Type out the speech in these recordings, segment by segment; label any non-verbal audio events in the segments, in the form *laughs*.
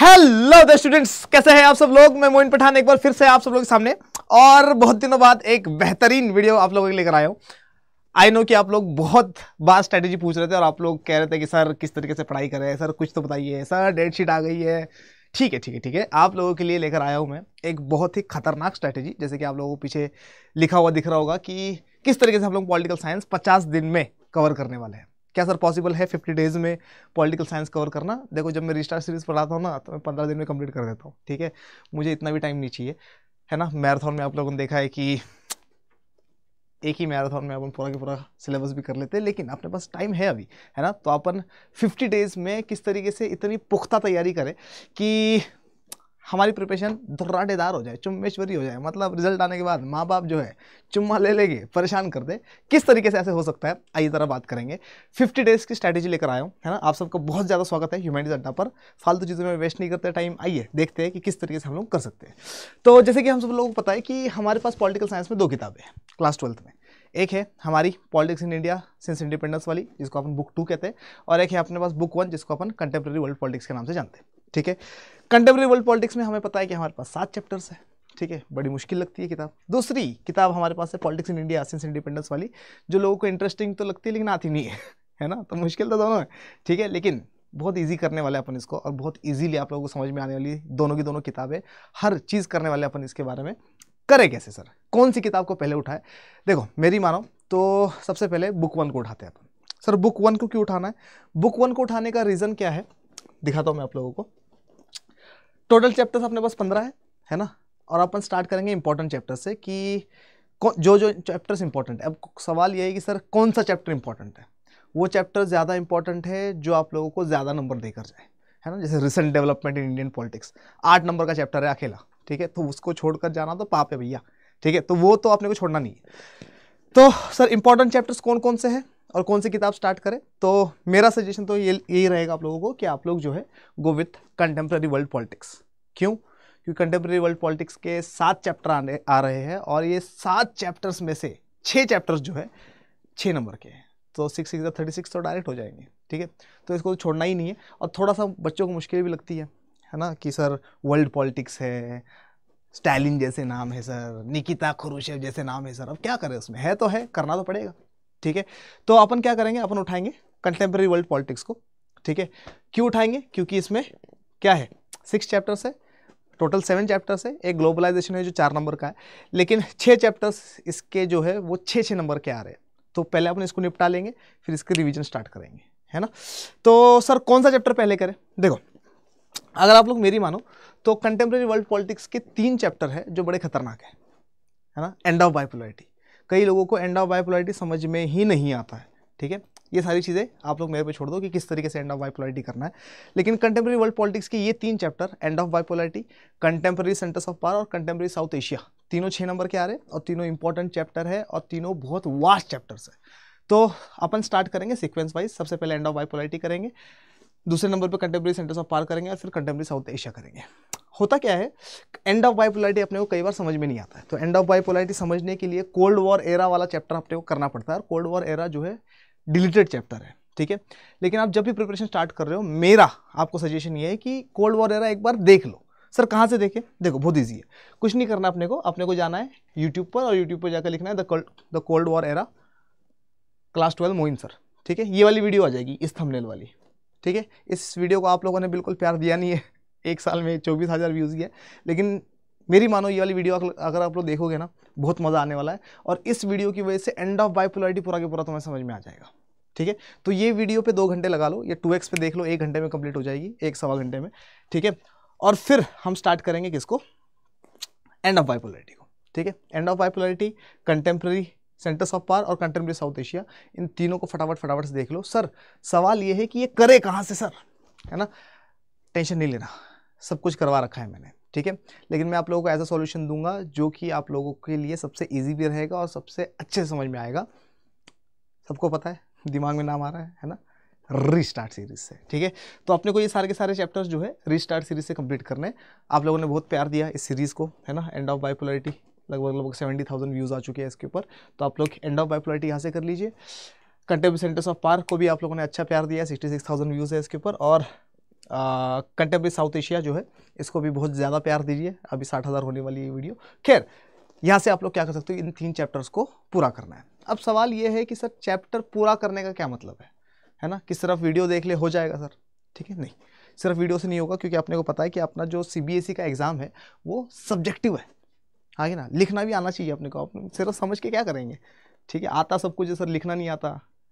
hello the students कैसे हैं आप सब लोग मैं मोइन पठान एक बार फिर से आप सब लोग के सामने और बहुत दिनों बाद एक बेहतरीन वीडियो आप लोगों के लेकर आया हूँ आई नो कि आप लोग बहुत बार स्ट्रैटेजी पूछ रहे थे और आप लोग कह रहे थे कि सर किस तरीके से पढ़ाई करें सर कुछ तो बताइए सर डेट शीट आ गई है ठीक है ठीक है ठीक है आप लोगों के लिए लेकर आया हूँ मैं एक बहुत ही खतरनाक स्ट्रैटेजी जैसे कि आप लोगों को पीछे लिखा हुआ दिख रहा होगा कि किस तरीके से हम लोग पॉलिटिकल साइंस पचास दिन में कवर करने वाले हैं क्या सर पॉसिबल है फिफ्टी डेज़ में पॉलिटिकल साइंस कवर करना देखो जब मैं रिस्टार सीरीज़ पढ़ाता हूँ ना तो मैं पंद्रह दिन में कंप्लीट कर देता हूँ ठीक है मुझे इतना भी टाइम नहीं चाहिए है ना मैराथन में आप लोगों ने देखा है कि एक ही मैराथन में अपन पूरा के पूरा सिलेबस भी कर लेते हैं लेकिन अपने पास टाइम है अभी है ना तो अपन 50 डेज़ में किस तरीके से इतनी पुख्ता तैयारी करें कि हमारी प्रिपरेशन धुर्राटेदार हो जाए चुम्बेश्वरी हो जाए मतलब रिजल्ट आने के बाद माँ बाप जो है चुम्मा ले लेंगे परेशान कर दे किस तरीके से ऐसे हो सकता है आइए ज़रा बात करेंगे फिफ्टी डेज़ की स्ट्रैटेजी लेकर आया हूँ है ना आप सबको बहुत ज़्यादा स्वागत है ह्यूमैनिटी अड्डा पर फालतू चीज़ों में वेस्ट नहीं करते टाइम आइए देखते हैं कि किस तरीके से हम लोग कर सकते हैं तो जैसे कि हम सब लोगों को पता है कि हमारे पास पॉलिटिकल साइंस में दो किताबें हैं क्लास ट्वेल्थ में एक है हमारी politics in India since independence वाली जिसको अपन बुक टू कहते हैं और एक है अपने पास बुक वन जिसको अपन कंटेम्प्रेरी वर्ल्ड पॉलिटिक्स के नाम से जानते हैं ठीक है कंटेम्प्रेरी वर्ल्ड पॉलिटिक्स में हमें पता है कि हमारे पास सात चैप्टर्स है ठीक है बड़ी मुश्किल लगती है किताब दूसरी किताब हमारे पास है politics in India since independence वाली जो लोगों को इंटरेस्टिंग तो लगती है लेकिन आती नहीं है है ना तो मुश्किल तो दोनों है ठीक है लेकिन बहुत इजी करने वाले अपन इसको और बहुत इजीली आप लोगों को समझ में आने वाली दोनों की दोनों किताबें हर चीज़ करने वाले अपन इसके बारे में करें कैसे सर कौन सी किताब को पहले उठाए देखो मेरी मानो तो सबसे पहले बुक वन को उठाते हैं अपन सर बुक वन को क्यों उठाना है बुक वन को उठाने का रीज़न क्या है दिखाता हूँ मैं आप लोगों को टोटल चैप्टर्स अपने पास पंद्रह है है ना और अपन स्टार्ट करेंगे इंपॉर्टेंट चैप्टर से कि जो जो चैप्टर्स इंपॉर्टेंट है अब सवाल ये है कि सर कौन सा चैप्टर इंपॉर्टेंट है वो चैप्टर ज़्यादा इंपॉर्टेंट है जो आप लोगों को ज़्यादा नंबर देकर जाए है ना जैसे recent development in Indian politics आठ नंबर का चैप्टर है अकेला ठीक है तो उसको छोड़कर जाना तो पाप है भैया ठीक है तो वो तो आपने को छोड़ना नहीं है तो सर इंपॉर्टेंट चैप्टर्स कौन कौन से हैं और कौन सी किताब स्टार्ट करें तो मेरा सजेशन तो ये यही रहेगा आप लोगों को कि आप लोग जो है go with contemporary world politics क्यों क्योंकि कंटेम्प्रेरी वर्ल्ड पॉलिटिक्स के सात चैप्टर आने आ रहे हैं और ये सात चैप्टर्स में से छः चैप्टर्स जो है छः नंबर के हैं तो सिक्स सिक्स थर्टी सिक्स तो डायरेक्ट हो जाएंगे ठीक है तो इसको छोड़ना ही नहीं है और थोड़ा सा बच्चों को मुश्किल भी लगती है है ना कि सर वर्ल्ड पॉलिटिक्स है स्टालिन जैसे नाम है सर निकिता खुरुशेव जैसे नाम है सर अब क्या करें उसमें है तो है करना तो पड़ेगा ठीक है तो अपन क्या करेंगे अपन उठाएंगे कंटेम्प्रेरी वर्ल्ड पॉलिटिक्स को ठीक है क्यों उठाएंगे क्योंकि इसमें क्या है सिक्स चैप्टर्स है टोटल सेवन चैप्टर्स है एक ग्लोबलाइजेशन है जो चार नंबर का है लेकिन छः चैप्टर्स इसके जो है वो छः छः नंबर के आ रहे हैं तो पहले अपन इसको निपटा लेंगे फिर इसके रिविजन स्टार्ट करेंगे है ना तो सर कौन सा चैप्टर पहले करें देखो अगर आप लोग मेरी मानो तो कंटेम्प्रेरी वर्ल्ड पॉलिटिक्स के तीन चैप्टर है जो बड़े खतरनाक है है ना एंड ऑफ बाइपोलरिटी कई लोगों को एंड ऑफ वाई समझ में ही नहीं आता है ठीक है ये सारी चीज़ें आप लोग मेरे पे छोड़ दो कि किस तरीके से एंड ऑफ वाई करना है लेकिन कंटेम्प्रेरी वर्ल्ड पॉलिटिक्स के ये तीन चैप्टर एंड ऑफ वाई कंटेम्प्रेरी सेंटर्स ऑफ पावर और कंटेम्प्रेरी साउथ एशिया तीनों छः नंबर के आ रहे हैं और तीनों इंपॉर्टेंट चैप्टर है और तीनों बहुत वास्ट चैप्टर्स है तो अपन स्टार्ट करेंगे सिक्वेंस वाइज सबसे पहले एंड ऑफ वाई करेंगे दूसरे नंबर पर कंटेम्प्रेरी सेंटर्स ऑफ पार करेंगे और फिर कंटेम्प्रेरी साउथ एशिया करेंगे होता क्या है एंड ऑफ बाइपोलरिटी अपने को कई बार समझ में नहीं आता है तो एंड ऑफ बाइपोलरिटी समझने के लिए कोल्ड वॉर एरा वाला चैप्टर अपने को करना पड़ता है और कोल्ड वॉर एरा जो है डिलीटेड चैप्टर है ठीक है लेकिन आप जब भी प्रिपरेशन स्टार्ट कर रहे हो मेरा आपको सजेशन ये है कि कोल्ड वॉर एरा एक बार देख लो सर कहाँ से देखें देखो बहुत ईजी है कुछ नहीं करना अपने को अपने को जाना है यूट्यूब पर और यूट्यूब पर जाकर लिखना है the cold war era class twelve Moin sir ठीक है ये वाली वीडियो आ जाएगी इस थंबनेल वाली ठीक है इस वीडियो को आप लोगों ने बिल्कुल प्यार दिया नहीं है एक साल में चौबीस हज़ार व्यूज़ गया लेकिन मेरी मानो ये वाली वीडियो अगर आप लोग देखोगे ना बहुत मज़ा आने वाला है और इस वीडियो की वजह से एंड ऑफ बाइपोलरिटी पूरा के पूरा तुम्हें समझ में आ जाएगा ठीक है तो ये वीडियो पे दो घंटे लगा लो या टू एक्स पे देख लो एक घंटे में कंप्लीट हो जाएगी एक सवा घंटे में ठीक है और फिर हम स्टार्ट करेंगे किसको एंड ऑफ बाइपोलरिटी को ठीक है end of bipolarity contemporary centres of power और कंटेम्प्रेरी साउथ एशिया इन तीनों को फटाफट फटाफट से देख लो सर सवाल ये है कि ये करे कहाँ से सर है ना टेंशन नहीं लेना सब कुछ करवा रखा है मैंने ठीक है लेकिन मैं आप लोगों को ऐसा सॉल्यूशन दूंगा जो कि आप लोगों के लिए सबसे इजी भी रहेगा और सबसे अच्छे समझ में आएगा सबको पता है दिमाग में नाम आ रहा है है ना रीस्टार्ट सीरीज से ठीक है तो अपने को ये सारे के सारे चैप्टर्स जो है रीस्टार्ट सीरीज से कंप्लीट करने आप लोगों ने बहुत प्यार दिया इस सीरीज़ को है ना एंड ऑफ बाइपोलरिटी लगभग लगभग सेवेंटी थाउजेंड व्यूज़ आ चुके हैं इसके ऊपर तो आप लोग एंड ऑफ बाइपोलरिटी यहाँ से कर लीजिए कंटेम्प सेंटर्स ऑफ पार्क को भी आप लोगों ने अच्छा प्यार दिया सिक्सटी सिक्स थाउजेंड व्यूज़ है इसके ऊपर और कंटेम्प्रेरी साउथ एशिया जो है इसको भी बहुत ज़्यादा प्यार दीजिए अभी साठ हज़ार होने वाली ये वीडियो खैर यहाँ से आप लोग क्या कर सकते हो इन तीन चैप्टर्स को पूरा करना है अब सवाल ये है कि सर चैप्टर पूरा करने का क्या मतलब है है ना कि सिर्फ वीडियो देख ले हो जाएगा सर ठीक है नहीं सिर्फ वीडियो से नहीं होगा क्योंकि अपने को पता है कि अपना जो सी e का एग्ज़ाम है वो सब्जेक्टिव है आगे ना लिखना भी आना चाहिए अपने को आप सिर्फ समझ के क्या करेंगे ठीक है आता सब कुछ सर लिखना नहीं आता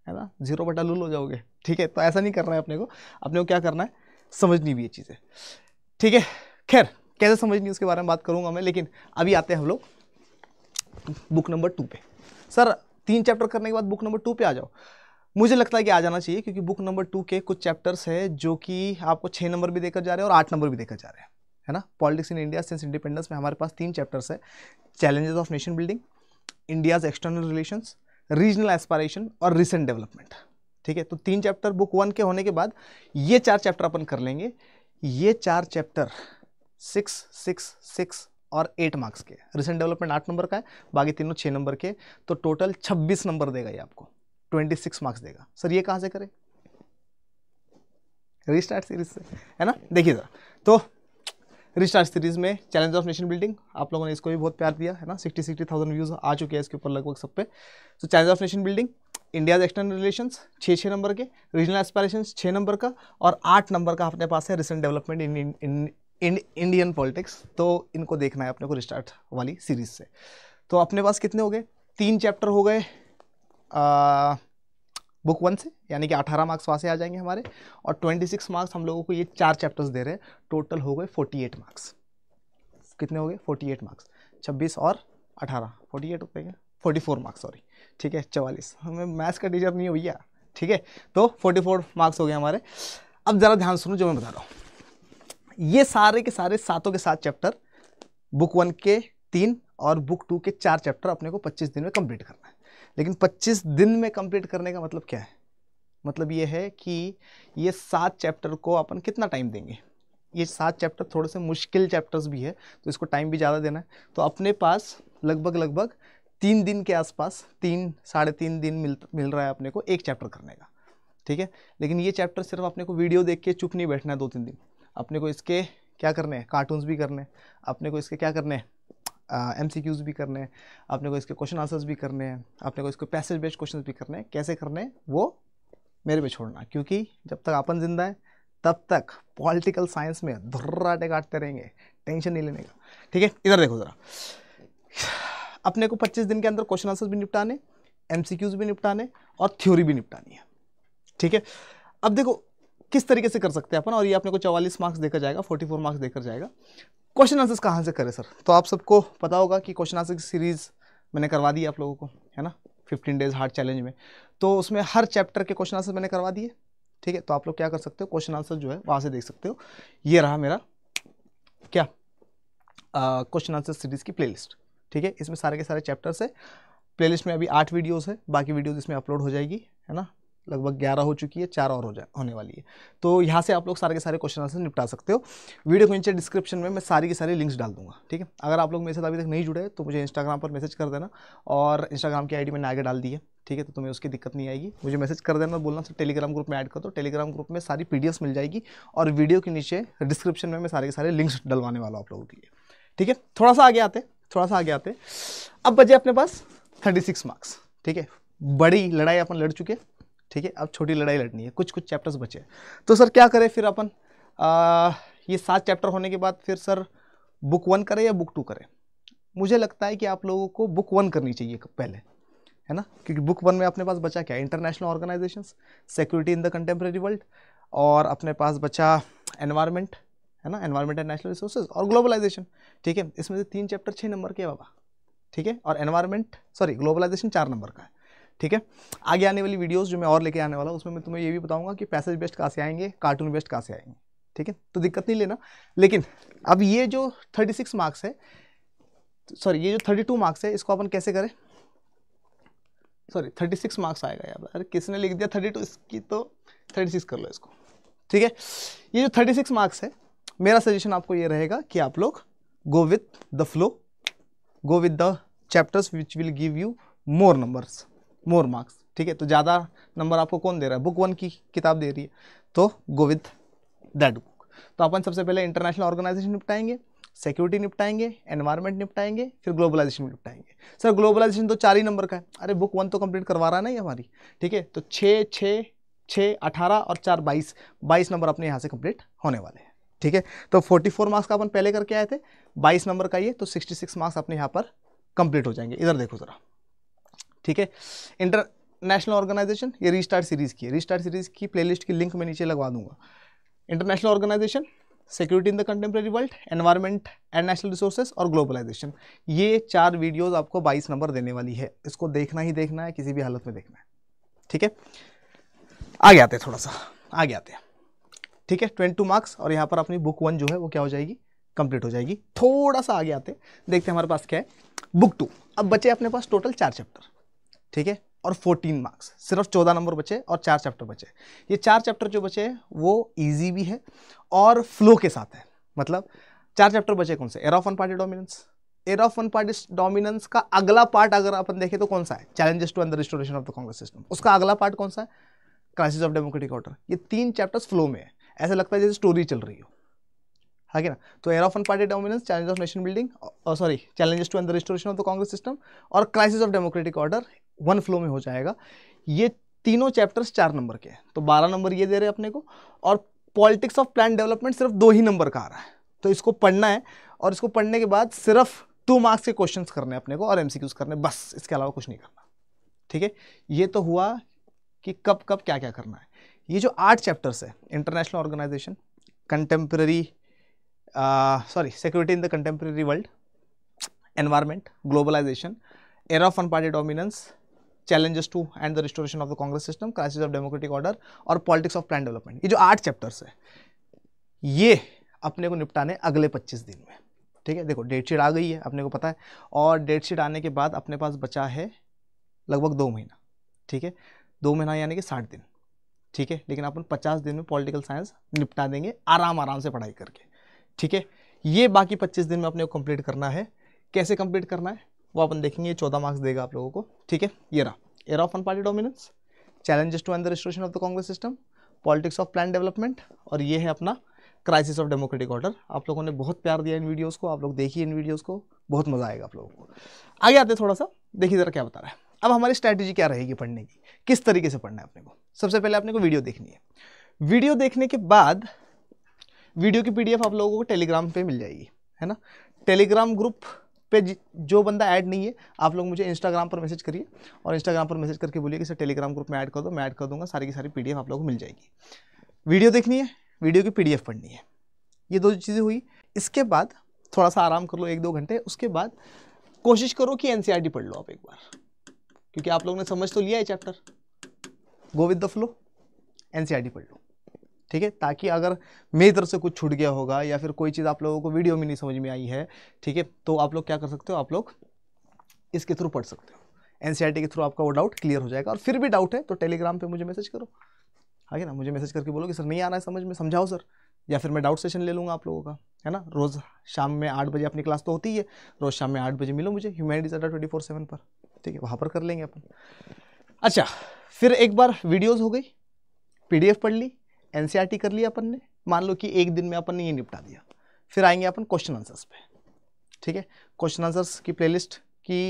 है ना जीरो बटा लूल हो जाओगे ठीक है तो ऐसा नहीं करना है अपने को अपने को क्या करना है समझनी भी ये चीज़ें ठीक है खैर कैसे समझनी उसके बारे में बात करूँगा मैं लेकिन अभी आते हैं हम लोग बुक नंबर टू पे सर तीन चैप्टर करने के बाद बुक नंबर टू पे आ जाओ मुझे लगता है कि आ जाना चाहिए क्योंकि बुक नंबर टू के कुछ चैप्टर्स हैं जो कि आपको छः नंबर भी देकर जा रहे हैं और आठ नंबर भी देकर जा रहे हैं है ना politics in India since independence में हमारे पास तीन चैप्टर्स है challenges of nation building India's external relations regional aspiration और रिसेंट डेवलपमेंट ठीक है तो तीन चैप्टर बुक वन के होने के बाद ये चार चैप्टर अपन कर लेंगे ये चार चैप्टर सिक्स सिक्स सिक्स और एट मार्क्स के रिसेंट डेवलपमेंट आठ नंबर का है बाकी तीनों छः नंबर के तो टोटल छब्बीस नंबर देगा ये आपको ट्वेंटी सिक्स मार्क्स देगा सर ये कहाँ से करें रिस्टार्ट सीरीज से है ना देखिए ज़रा तो रिस्टार्ट सीरीज में चैलेंज ऑफ नेशन बिल्डिंग आप लोगों ने इसको भी बहुत प्यार दिया है ना सिक्सटी सिक्सटी थाउजेंड व्यूज़ आ चुके हैं इसके ऊपर लगभग सब पे तो challenge of nation building India's external relations छः छः नंबर के रीजनल एस्पायरेशन छः नंबर का और आठ नंबर का अपने पास है recent development in, Indian politics तो इनको देखना है अपने को रिस्टार्ट वाली सीरीज से तो अपने पास कितने हो गए तीन चैप्टर हो गए बुक वन से यानी कि अठारह मार्क्स वहाँ से आ जाएंगे हमारे और सिक्स मार्क्स हम लोगों को ये चार चैप्टर्स दे रहे हैं टोटल हो गए एट मार्क्स कितने हो गए एट मार्क्स छब्बीस और अठारह फोर्टी एट हो गए फोर मार्क्स सॉरी ठीक है चवालीस हमें मैथ्स का टीचर नहीं है भैया ठीक है तो फोर्टी फोर मार्क्स हो गए हमारे अब ज़रा ध्यान सुनो जो मैं बता रहा हूँ ये सारे के सारे सातों के सात चैप्टर बुक वन के तीन और बुक टू के चार चैप्टर अपने को पच्चीस दिन में कंप्लीट करना है लेकिन पच्चीस दिन में कंप्लीट करने का मतलब क्या है मतलब ये है कि ये सात चैप्टर को अपन कितना टाइम देंगे ये सात चैप्टर थोड़े से मुश्किल चैप्टर्स भी है तो इसको टाइम भी ज़्यादा देना है तो अपने पास लगभग लगभग तीन दिन के आसपास तीन साढ़े तीन दिन मिल मिल रहा है अपने को एक चैप्टर करने का ठीक है लेकिन ये चैप्टर सिर्फ अपने को वीडियो देख के चुप नहीं बैठना है दो तीन दिन अपने को इसके क्या करने हैं कार्टून्स भी करने हैं अपने को इसके क्या करने हैं एम सी क्यूज़ भी करने हैं अपने को इसके क्वेश्चन आंसर्स भी करने हैं अपने को इसको पैसेज बेस्ड क्वेश्चन भी करने हैं कैसे करने हैं वो मेरे पे छोड़ना क्योंकि जब तक अपन जिंदा है तब तक पॉलिटिकल साइंस में धुर्राटे काटते रहेंगे टेंशन नहीं लेने का ठीक है इधर देखो ज़रा अपने को पच्चीस दिन के अंदर क्वेश्चन आंसर भी निपटाने एम भी निपटाने और थ्योरी भी निपटानी है ठीक है अब देखो किस तरीके से कर सकते हैं अपन और ये अपने को चौवालीस मार्क्स देकर जाएगा फोर्टी फोर मार्क्स देकर जाएगा क्वेश्चन आंसर्स कहाँ से करें सर तो आप सबको पता होगा कि क्वेश्चन आंसर की सीरीज़ मैंने करवा दी आप लोगों को है ना फिफ्टीन डेज हार्ड चैलेंज में तो उसमें हर चैप्टर के क्वेश्चन आंसर मैंने करवा दिए ठीक है तो आप लोग क्या कर सकते हो क्वेश्चन आंसर जो है वहाँ से देख सकते हो ये रहा मेरा क्या क्वेश्चन आंसर सीरीज़ की प्लेलिस्ट ठीक है इसमें सारे के सारे चैप्टर्स है प्लेलिस्ट में अभी आठ वीडियोस है बाकी वीडियोस इसमें अपलोड हो जाएगी है ना लगभग ग्यारह हो चुकी है चार और हो जाए होने वाली है तो यहाँ से आप लोग सारे के सारे क्वेश्चन आंसर निपटा सकते हो वीडियो के नीचे डिस्क्रिप्शन में मैं सारी की सारी लिंक्स डाल दूंगा ठीक है अगर आप लोग मेरे साथ अभी तक नहीं जुड़े तो मुझे इंस्टाग्राम पर मैसेज कर देना और इंस्टाग्राम की आई मैंने आगे डाल दी है ठीक है तो तुम्हें उसकी दिक्कत नहीं आएगी मुझे मैसेज कर देना बोलना सर टेलीग्राम ग्रुप में ऐड कर दो टेलीग्राम ग्रुप में सारी पी मिल जाएगी और वीडियो के नीचे डिस्क्रिप्शन में मैं सारे के सारे लिंक्स डलवाने वाला आप लोगों के लिए ठीक है थोड़ा सा आगे आते हैं थोड़ा सा आगे आते अब बचे अपने पास थर्टी सिक्स मार्क्स ठीक है बड़ी लड़ाई अपन लड़ चुके ठीक है अब छोटी लड़ाई लड़नी है कुछ कुछ चैप्टर्स बचे तो सर क्या करें फिर अपन आ, ये सात चैप्टर होने के बाद फिर सर बुक वन करें या बुक टू करें मुझे लगता है कि आप लोगों को बुक वन करनी चाहिए पहले है ना क्योंकि बुक वन में अपने पास बचा क्या international organisation security in the contemporary world और अपने पास बचा एनवायरमेंट है ना एनवायरमेंट एंड नेचुरल रिसोर्सेज और ग्लोबलाइजेशन ठीक है इसमें से तीन चैप्टर छः नंबर के बाबा ठीक है और एनवायरमेंट सॉरी ग्लोबलाइजेशन चार नंबर का है ठीक है आगे आने वाली वीडियोज़ जो मैं और लेके आने वाला हूँ उसमें मैं तुम्हें ये भी बताऊँगा कि पैसेज बेस्ट कहाँ से आएंगे कार्टून बेस्ट कहाँ से आएंगे ठीक है तो दिक्कत नहीं लेना लेकिन अब ये जो थर्टी सिक्स मार्क्स है सॉरी ये जो थर्टी टू मार्क्स है इसको अपन कैसे करें सॉरी थर्टी सिक्स मार्क्स आएगा यार अरे किसने लिख दिया थर्टी टू इसकी तो थर्टी सिक्स कर लो इसको ठीक है ये जो थर्टी सिक्स मार्क्स है मेरा सजेशन आपको ये रहेगा कि आप लोग go with the flow go with the chapters which will give you more numbers more marks ठीक है तो ज़्यादा नंबर आपको कौन दे रहा है बुक वन की किताब दे रही है तो गो विथ दैट बुक तो अपन सबसे पहले इंटरनेशनल ऑर्गेनाइजेशन निपटाएंगे सिक्योरिटी निपटाएंगे एनवायरमेंट निपटाएंगे फिर ग्लोबलाइजेशन निपटाएंगे सर ग्लोबलाइजेशन तो चार ही नंबर का है अरे बुक वन तो कंप्लीट करवा रहा नहीं हमारी ठीक है तो छः छः छः अठारह और चार बाईस बाईस नंबर अपने यहाँ से कंप्लीट होने वाले हैं ठीक है तो 44 मार्क्स का अपन पहले करके आए थे 22 नंबर का ये तो 66 मार्क्स अपने यहाँ पर कंप्लीट हो जाएंगे इधर देखो ज़रा ठीक है इंटरनेशनल ऑर्गेनाइजेशन ये रीस्टार्ट सीरीज़ की है रीस्टार्ट सीरीज़ की प्लेलिस्ट की लिंक मैं नीचे लगवा दूंगा international organisation security in the contemporary world environment and national resources और ग्लोबलाइजेशन ये चार वीडियोज आपको बाईस नंबर देने वाली है इसको देखना ही देखना है किसी भी हालत में देखना है ठीक है आगे आते हैं थोड़ा सा आगे आते हैं ठीक है ट्वेंटी मार्क्स और यहाँ पर अपनी बुक वन जो है वो क्या हो जाएगी कंप्लीट हो जाएगी थोड़ा सा आगे आते देखते हैं हमारे पास क्या है बुक टू अब बचे अपने पास टोटल चार चैप्टर ठीक है और 14 मार्क्स सिर्फ 14 नंबर बचे और चार चैप्टर बचे ये चार चैप्टर जो बचे हैं वो इजी भी है और फ्लो के साथ है मतलब चार चैप्टर बचे कौन से era of one party dominance era of one party dominance का अगला पार्ट अगर अपन देखें तो कौन सा है challenges to and the restoration of the Congress system उसका अगला पार्ट कौन सा है क्राइसिस ऑफ डेमोक्रेटिक ऑर्डर ये तीन चैप्टर्स फ्लो में है ऐसा लगता है जैसे स्टोरी चल रही हो है ना तो era of one party dominance challenge of nation building sorry challenges to and the restoration of the Congress system और crisis of democratic order one flow में हो जाएगा ये तीनों चैप्टर्स चार नंबर के हैं तो बारह नंबर ये दे रहे हैं अपने को और पॉलिटिक्स ऑफ प्लान डेवलपमेंट सिर्फ दो ही नंबर का आ रहा है तो इसको पढ़ना है और इसको पढ़ने के बाद सिर्फ टू मार्क्स के क्वेश्चन करने अपने को और एम करने बस इसके अलावा कुछ नहीं करना ठीक है ये तो हुआ कि कब कब क्या क्या करना है ये जो आठ चैप्टर्स है international organization contemporary sorry security in the contemporary world environment globalization era of one party dominance challenges to and the restoration of the Congress system crisis of democratic order और पॉलिटिक्स ऑफ प्लान डेवलपमेंट ये जो आठ chapters है ये अपने को निपटाने अगले पच्चीस दिन में ठीक है देखो डेट शीट आ गई है अपने को पता है और डेट शीट आने के बाद अपने पास बचा है लगभग दो महीना ठीक है दो महीना यानी कि साठ दिन ठीक है लेकिन अपन पचास दिन में पॉलिटिकल साइंस निपटा देंगे आराम आराम से पढ़ाई करके ठीक है ये बाकी पच्चीस दिन में अपने को कंप्लीट करना है कैसे कंप्लीट करना है वो अपन देखेंगे चौदह मार्क्स देगा आप लोगों को ठीक है ये रहा era of party dominance challenges to and the restoration of the Congress system politics of plan development और ये है अपना क्राइसिस ऑफ डेमोक्रेटिक ऑर्डर आप लोगों ने बहुत प्यार दिया इन वीडियोस को आप लोग देखिए इन वीडियोस को बहुत मज़ा आएगा आप लोगों को आगे आते थोड़ा सा देखिए ज़रा क्या बता रहा है अब हमारी स्ट्रैटेजी क्या रहेगी पढ़ने की किस तरीके से पढ़ना है अपने को सबसे पहले अपने को वीडियो देखनी है वीडियो देखने के बाद वीडियो की पीडीएफ आप लोगों को टेलीग्राम पे मिल जाएगी है ना टेलीग्राम ग्रुप पे जो बंदा ऐड नहीं है आप लोग मुझे इंस्टाग्राम पर मैसेज करिए और इंस्टाग्राम पर मैसेज करके बोलिए कि सर टेलीग्राम ग्रुप में ऐड कर दो मैं ऐड कर दूंगा सारी की सारी पी आप लोगों को मिल जाएगी वीडियो देखनी है वीडियो की पी पढ़नी है ये दो चीज़ें हुई इसके बाद थोड़ा सा आराम कर लो एक दो घंटे उसके बाद कोशिश करो कि एन e पढ़ लो आप एक बार क्योंकि आप लोगों ने समझ तो लिया है chapter go with the flow टी पढ़ लो ठीक है ताकि अगर मेरी तरफ से कुछ छूट गया होगा या फिर कोई चीज़ आप लोगों को वीडियो में नहीं समझ में आई है ठीक है तो आप लोग क्या कर सकते हो आप लोग इसके थ्रू पढ़ सकते हो टी e के थ्रू आपका वो डाउट क्लियर हो जाएगा और फिर भी डाउट है तो टेलीग्राम पे मुझे मैसेज करो आगे हाँ ना मुझे मैसेज करके बोलो कि सर नहीं आ रहा है समझ में समझाओ सर या फिर मैं डाउट सेशन ले लूँगा आप लोगों का है ना रोज़ शाम में आठ बजे अपनी क्लास तो होती है रोज़ शाम में आठ बजे मिलो मुझे ह्यूमैनिटीज़ अड्डा ट्वेंटी फोर सेवन पर ठीक है वहाँ पर कर लेंगे अपन अच्छा फिर एक बार वीडियोस हो गई पीडीएफ पढ़ ली एनसीईआरटी e कर लिया अपन ने मान लो कि एक दिन में अपन ने ये निपटा दिया फिर आएंगे अपन क्वेश्चन आंसर्स पे ठीक है क्वेश्चन आंसर्स की प्लेलिस्ट की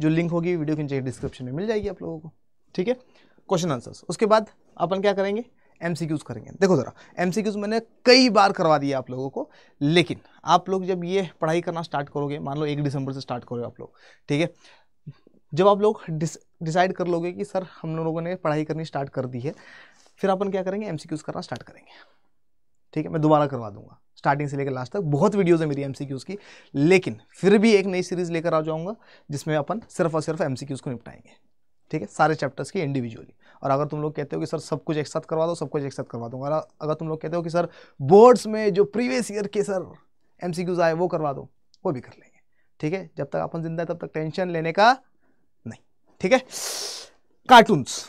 जो लिंक होगी वीडियो के नीचे डिस्क्रिप्शन में मिल जाएगी आप लोगों को ठीक है क्वेश्चन आंसर्स उसके बाद अपन क्या करेंगे एम करेंगे देखो ज़रा एम मैंने कई बार करवा दिया आप लोगों को लेकिन आप लोग जब ये पढ़ाई करना स्टार्ट करोगे मान लो एक दिसंबर से स्टार्ट करोगे आप लोग ठीक है जब आप लोग डिसाइड कर लोगे कि सर हम लोगों ने पढ़ाई करनी स्टार्ट कर दी है फिर अपन क्या करेंगे एम करना स्टार्ट करेंगे ठीक है मैं दोबारा करवा दूंगा स्टार्टिंग से लेकर लास्ट तक बहुत वीडियोज़ है मेरी एम की लेकिन फिर भी एक नई सीरीज़ लेकर आ जाऊँगा जिसमें अपन सिर्फ और सिर्फ एम को निपटाएंगे ठीक है सारे चैप्टर्स की इंडिविजुअली और अगर तुम लोग कहते हो कि सर सब कुछ एक साथ करवा दो सब कुछ एक साथ करवा दूंगा अगर तुम लोग कहते हो कि सर बोर्ड्स में जो प्रीवियस ईयर के सर एम आए वो करवा दो वो भी कर लेंगे ठीक है जब तक अपन जिंदा है तब तक टेंशन लेने का ठीक है कार्टून्स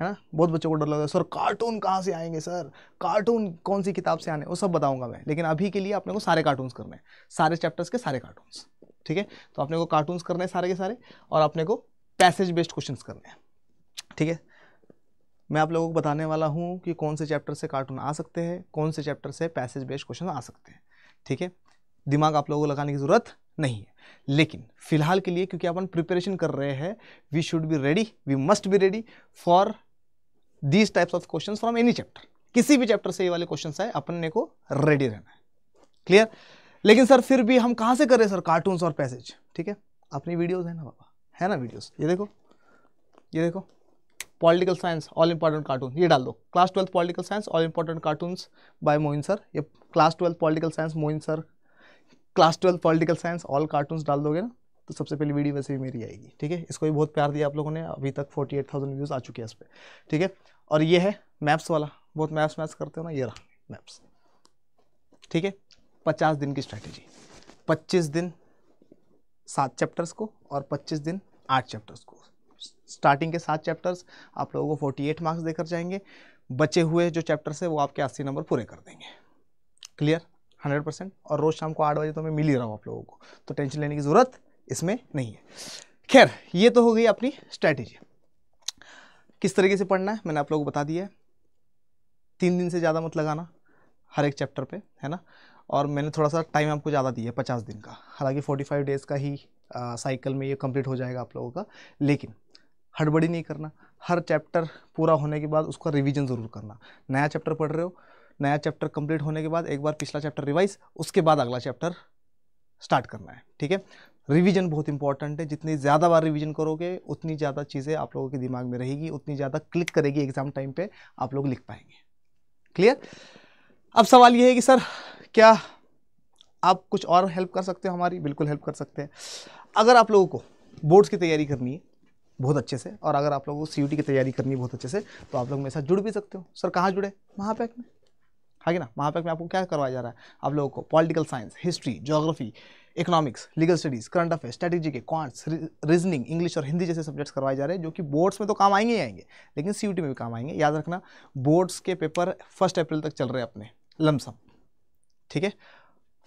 है ना बहुत बच्चों को डर लगता है सर कार्टून कहाँ से आएंगे सर कार्टून कौन सी किताब से आने वो सब बताऊंगा मैं लेकिन अभी के लिए आपने को सारे कार्टून्स करने हैं सारे चैप्टर्स के सारे कार्टून्स ठीक है तो आपने को कार्टून्स करने हैं सारे के सारे और अपने को पैसेज बेस्ड क्वेश्चन करने हैं ठीक है मैं आप लोगों को बताने वाला हूँ कि कौन से चैप्टर से कार्टून आ सकते हैं कौन से चैप्टर से पैसेज बेस्ड क्वेश्चन आ सकते हैं ठीक है दिमाग आप लोगों को लगाने की ज़रूरत नहीं है लेकिन फिलहाल के लिए क्योंकि अपन प्रिपरेशन कर रहे हैं we should be ready we must be ready for these types of question from any chapter किसी भी चैप्टर से ये वाले क्वेश्चन आए अपने को रेडी रहना है क्लियर लेकिन सर फिर भी हम कहाँ से कर रहे हैं सर कार्टून्स और पैसेज ठीक है अपनी वीडियोज़ है ना बाबा है ना वीडियोज ये देखो ये देखो political science all important cartoon ये डाल दो class twelfth political science all important cartoons by Moin sir ये class twelfth political science Moin sir class twelfth political science all cartoons डाल दोगे ना तो सबसे पहली वीडियो वैसे भी मेरी आएगी ठीक है इसको भी बहुत प्यार दिया आप लोगों ने अभी तक फोर्टी एट थाउजेंड व्यूज़ आ चुके हैं इस पर ठीक है और ये है मैप्स वाला बहुत मैप्स मैप्स करते हो ना ये रहा मैप्स ठीक है पचास दिन की स्ट्रैटेजी पच्चीस दिन सात चैप्टर्स को और पच्चीस दिन आठ चैप्टर्स को स्टार्टिंग के सात चैप्टर्स आप लोगों को फोर्टी एट मार्क्स देकर जाएंगे बचे हुए जो चैप्टर्स है वो आपके अस्सी नंबर पूरे कर देंगे क्लियर हंड्रेड परसेंट और रोज़ शाम को आठ बजे तो मैं मिल ही रहा हूँ आप लोगों को तो टेंशन लेने की ज़रूरत इसमें नहीं है खैर ये तो हो गई अपनी स्ट्रैटेजी किस तरीके से पढ़ना है मैंने आप लोगों को बता दिया है तीन दिन से ज़्यादा मत लगाना हर एक चैप्टर पर है ना और मैंने थोड़ा सा टाइम आपको ज़्यादा दिया है पचास दिन का हालांकि फोर्टी फाइव डेज़ का ही साइकिल में ये कंप्लीट हो जाएगा आप लोगों का लेकिन हड़बड़ी नहीं करना हर चैप्टर पूरा होने के बाद उसका रिवीजन ज़रूर करना नया चैप्टर पढ़ रहे हो नया चैप्टर कंप्लीट होने के बाद एक बार पिछला चैप्टर रिवाइज उसके बाद अगला चैप्टर स्टार्ट करना है ठीक है रिवीजन बहुत इंपॉर्टेंट है जितनी ज़्यादा बार रिवीजन करोगे उतनी ज़्यादा चीज़ें आप लोगों के दिमाग में रहेगी उतनी ज़्यादा क्लिक करेगी एग्जाम टाइम पे आप लोग लिख पाएंगे क्लियर अब सवाल ये है कि सर क्या आप कुछ और हेल्प कर सकते हो हमारी बिल्कुल हेल्प कर सकते हैं अगर आप लोगों को बोर्ड्स की तैयारी करनी है बहुत अच्छे से और अगर आप लोगों को सी की तैयारी करनी है बहुत अच्छे से तो आप लोग मेरे साथ जुड़ भी सकते हो सर कहाँ जुड़े महापैक में है हाँ ना वहाँ पर आपको क्या करवाया जा रहा है आप लोगों को political science history geography economics legal studies current affair strategy के क्वांट्स रीजनिंग इंग्लिश और हिंदी जैसे सब्जेक्ट्स करवाए जा रहे हैं जो कि बोर्ड्स में तो काम आएंगे ही आएंगे लेकिन सी में भी काम आएंगे याद रखना बोर्ड्स के पेपर फर्स्ट अप्रैल तक चल रहे हैं अपने लमसम ठीक है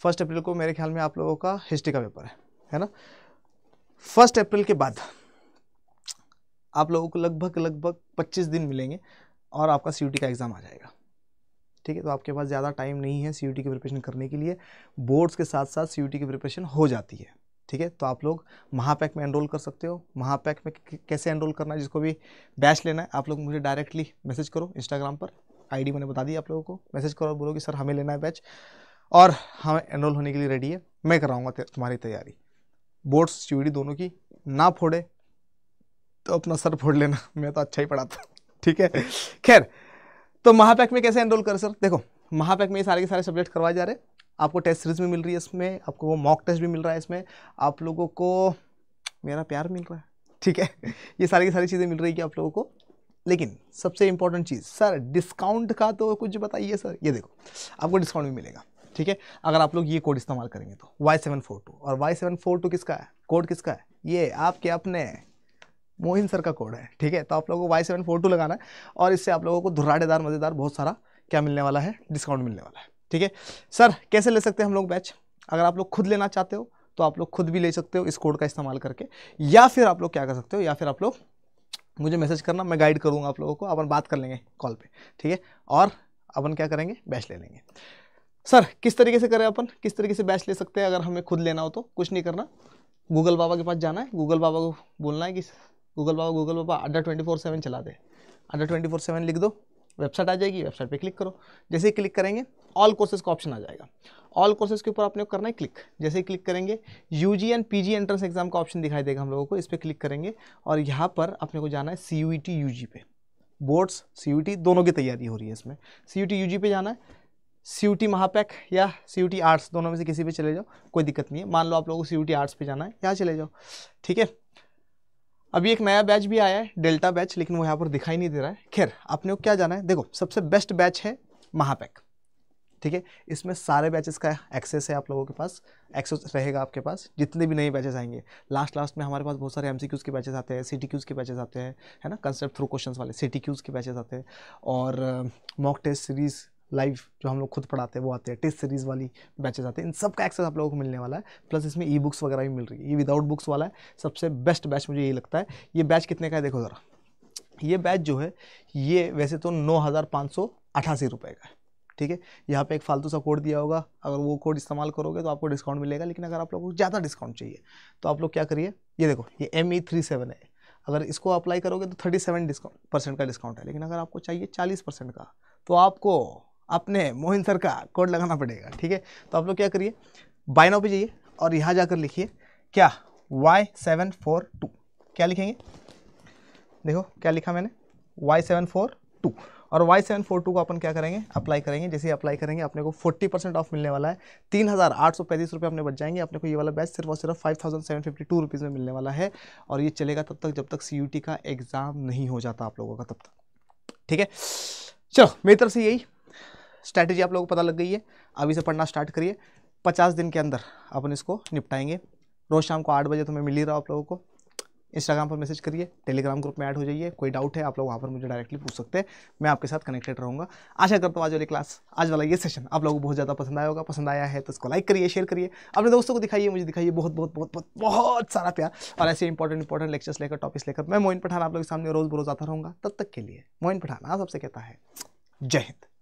फर्स्ट अप्रैल को मेरे ख्याल में आप लोगों का हिस्ट्री का पेपर है है ना फर्स्ट अप्रैल के बाद आप लोगों को लगभग लगभग 25 दिन मिलेंगे और आपका सी का एग्ज़ाम आ जाएगा ठीक है तो आपके पास ज़्यादा टाइम नहीं है सी की प्रिपरेशन करने के लिए बोर्ड्स के साथ साथ सी की प्रिपरेशन हो जाती है ठीक है तो आप लोग महापैक में एनरोल कर सकते हो महापैक में कैसे एनरोल करना है जिसको भी बैच लेना है आप लोग मुझे डायरेक्टली मैसेज करो इंस्टाग्राम पर आईडी मैंने बता दी आप लोगों को मैसेज करो और बोलो कि सर हमें लेना है बैच और हमें एनरोल होने के लिए रेडी है मैं कराऊंगा तुम्हारी तैयारी बोर्ड्स सी दोनों की ना फोड़े तो अपना सर फोड़ लेना *laughs* मैं तो अच्छा ही पढ़ाता हूँ ठीक है खैर तो महापैक में कैसे एनरोल करें सर देखो महापैक में ये सारे के सारे सब्जेक्ट करवाए जा रहे हैं आपको टेस्ट सीरीज भी मिल रही है इसमें आपको मॉक टेस्ट भी मिल रहा है इसमें आप लोगों को मेरा प्यार मिल रहा है ठीक है *laughs* ये सारी की सारी चीज़ें मिल रही है आप लोगों को लेकिन सबसे इंपॉर्टेंट चीज़ सर डिस्काउंट का तो कुछ बताइए सर ये देखो आपको डिस्काउंट भी मिलेगा ठीक है अगर आप लोग ये कोड इस्तेमाल करेंगे तो वाई सेवन फोर टू और वाई सेवन फोर टू किसका है कोड किसका है ये आपके अपने मोहिन सर का कोड है ठीक है तो आप लोगों को वाई सेवन फोर टू लगाना है और इससे आप लोगों को धुराडेदार मज़ेदार बहुत सारा क्या मिलने वाला है डिस्काउंट मिलने वाला है ठीक है सर कैसे ले सकते हैं हम लोग बैच अगर आप लोग खुद लेना चाहते हो तो आप लोग खुद भी ले सकते हो इस कोड का इस्तेमाल करके या फिर आप लोग क्या कर सकते हो या फिर आप लोग मुझे मैसेज करना मैं गाइड करूँगा आप लोगों को अपन बात कर लेंगे कॉल पे ठीक है और अपन क्या करेंगे बैच ले लेंगे सर किस तरीके से करें अपन किस तरीके से बैच ले सकते हैं अगर हमें खुद लेना हो तो कुछ नहीं करना गूगल बाबा के पास जाना है गूगल बाबा को बोलना है कि गूगल बाबा गूगल बाबा अंडर ट्वेंटी फोर सेवन चला दे अंडर ट्वेंटी फोर सेवन लिख दो वेबसाइट आ जाएगी वेबसाइट पे क्लिक करो जैसे ही क्लिक करेंगे ऑल कोर्सेज का ऑप्शन आ जाएगा ऑल कोर्सेज के ऊपर आपने करना है क्लिक जैसे ही क्लिक करेंगे U G and P G entrance exam का ऑप्शन दिखाई देगा हम लोगों को इस पर क्लिक करेंगे और यहाँ पर अपने को जाना है C U T U G पे बोर्ड्स सी यू टी दोनों की तैयारी हो रही है इसमें C U T U G पे जाना है सी यू टी महापैक या सी यू टी आर्ट्स दोनों में से किसी पे चले जाओ कोई दिक्कत नहीं है मान लो आप लोगों को सी यू टी आर्ट्स पे जाना है यहाँ चले जाओ ठीक है अभी एक नया बैच भी आया है डेल्टा बैच लेकिन वो यहाँ पर दिखाई नहीं दे रहा है खैर आपने को क्या जाना है देखो सबसे बेस्ट बैच है महापैक ठीक है इसमें सारे बैचेस का एक्सेस है आप लोगों के पास एक्सेस रहेगा आपके पास जितने भी नए बैचेस आएंगे लास्ट लास्ट में हमारे पास बहुत सारे एम के बैचेस आते हैं सी के बैचेस आते हैं है ना कंसेप्ट थ्रू क्वेश्चन वाले सी के बैचेस आते हैं और मॉक टेस्ट सीरीज़ लाइव जो हम लोग खुद पढ़ाते हैं वो आते हैं टेस्ट सीरीज़ वाली बैचेज आते हैं इन सब का एक्सेस आप लोगों को मिलने वाला है प्लस इसमें ई बुक्स वगैरह भी मिल रही है ये विदाउट बुक्स वाला है सबसे बेस्ट बैच मुझे ये लगता है ये बैच कितने का है देखो ज़रा ये बैच जो है ये वैसे तो नौ हज़ार पाँच सौ अठासी रुपये का है ठीक है यहाँ पे एक फालतू सा कोड दिया होगा अगर वो कोड इस्तेमाल करोगे तो आपको डिस्काउंट मिलेगा लेकिन अगर आप लोगों को ज़्यादा डिस्काउंट चाहिए तो आप लोग क्या करिए ये देखो ये एम ई थ्री सेवन है अगर इसको अप्लाई करोगे तो थर्टी सेवन डिस्काउंट परसेंट का डिस्काउंट है लेकिन अगर आपको चाहिए चालीस परसेंट का तो आपको अपने मोहिंद सर का कोड लगाना पड़ेगा ठीक है तो आप लोग क्या करिए बाइनो पे जाइए और यहाँ जाकर लिखिए क्या वाई सेवन फोर टू क्या लिखेंगे देखो क्या लिखा मैंने वाई सेवन फोर टू और वाई सेवन फोर टू को अपन क्या करेंगे अप्लाई करेंगे जैसे अप्लाई करेंगे अपने को फोर्टी परसेंट ऑफ मिलने वाला है तीन हज़ार आठ सौ पैंतीस रुपये अपने बच जाएंगे अपने को ये वाला बैच सिर्फ और सिर्फ five thousand seven fifty two rupees में मिलने वाला है और ये चलेगा तब तक जब तक सी का एग्ज़ाम नहीं हो जाता आप लोगों का तब तक ठीक है चलो मेरी तरफ से यही स्ट्रैटेजी आप लोगों को पता लग गई है अभी से पढ़ना स्टार्ट करिए पचास दिन के अंदर अपन इसको निपटाएंगे रोज़ शाम को आठ बजे तो मैं मिल ही रहा हूँ आप लोगों को इंस्टाग्राम पर मैसेज करिए टेलीग्राम ग्रुप में ऐड हो जाइए कोई डाउट है आप लोग वहाँ पर मुझे डायरेक्टली पूछ सकते हैं मैं आपके साथ कनेक्टेड रहूँगा आशा करता हूँ आज वाली क्लास आज वाला ये सेशन आप लोगों को बहुत ज़्यादा पसंद आया होगा पसंद आया है तो इसको लाइक करिए शेयर करिए अपने दोस्तों को दिखाइए मुझे दिखाइए बहुत बहुत बहुत बहुत बहुत सारा प्यार और ऐसे इंपॉर्टेंट इंपॉर्टेंट लेक्चर्स लेकर टॉपिक्स लेकर मैं मोइन पठान आप लोग के सामने रोज़ बरोज आता रहूँगा तब तक के लिए मोइन पठान आप सबसे कहता है जय हिंद